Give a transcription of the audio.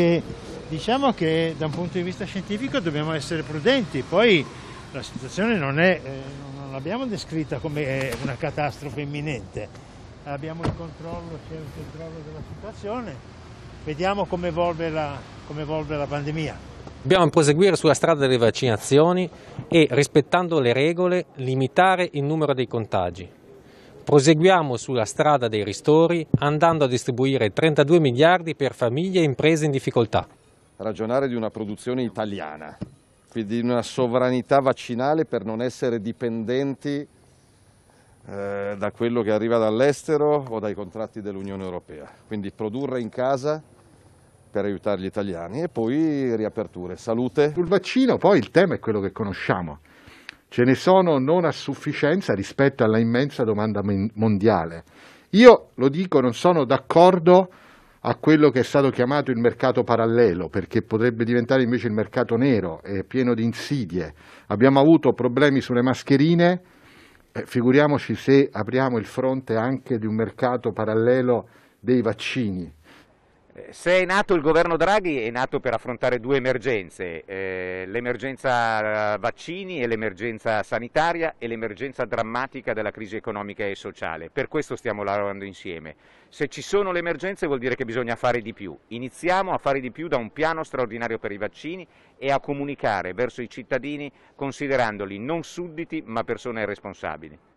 che diciamo che da un punto di vista scientifico dobbiamo essere prudenti, poi la situazione non è, eh, non l'abbiamo descritta come una catastrofe imminente, abbiamo il controllo, c'è il controllo della situazione, vediamo come evolve la, come evolve la pandemia. Dobbiamo proseguire sulla strada delle vaccinazioni e, rispettando le regole, limitare il numero dei contagi. Proseguiamo sulla strada dei ristori andando a distribuire 32 miliardi per famiglie e imprese in difficoltà. Ragionare di una produzione italiana, quindi di una sovranità vaccinale per non essere dipendenti eh, da quello che arriva dall'estero o dai contratti dell'Unione Europea. Quindi produrre in casa per aiutare gli italiani e poi riaperture. Salute. Sul vaccino poi il tema è quello che conosciamo. Ce ne sono non a sufficienza rispetto alla immensa domanda mondiale. Io lo dico, non sono d'accordo a quello che è stato chiamato il mercato parallelo, perché potrebbe diventare invece il mercato nero, è pieno di insidie. Abbiamo avuto problemi sulle mascherine, eh, figuriamoci se apriamo il fronte anche di un mercato parallelo dei vaccini. Eh, se è nato il governo Draghi è nato per affrontare due emergenze, eh, l'emergenza eh, vaccini e l'emergenza sanitaria e l'emergenza drammatica della crisi economica e sociale. Per questo stiamo lavorando insieme. Se ci sono le emergenze vuol dire che bisogna fare di più. Iniziamo a fare di più da un piano straordinario per i vaccini e a comunicare verso i cittadini considerandoli non sudditi ma persone responsabili.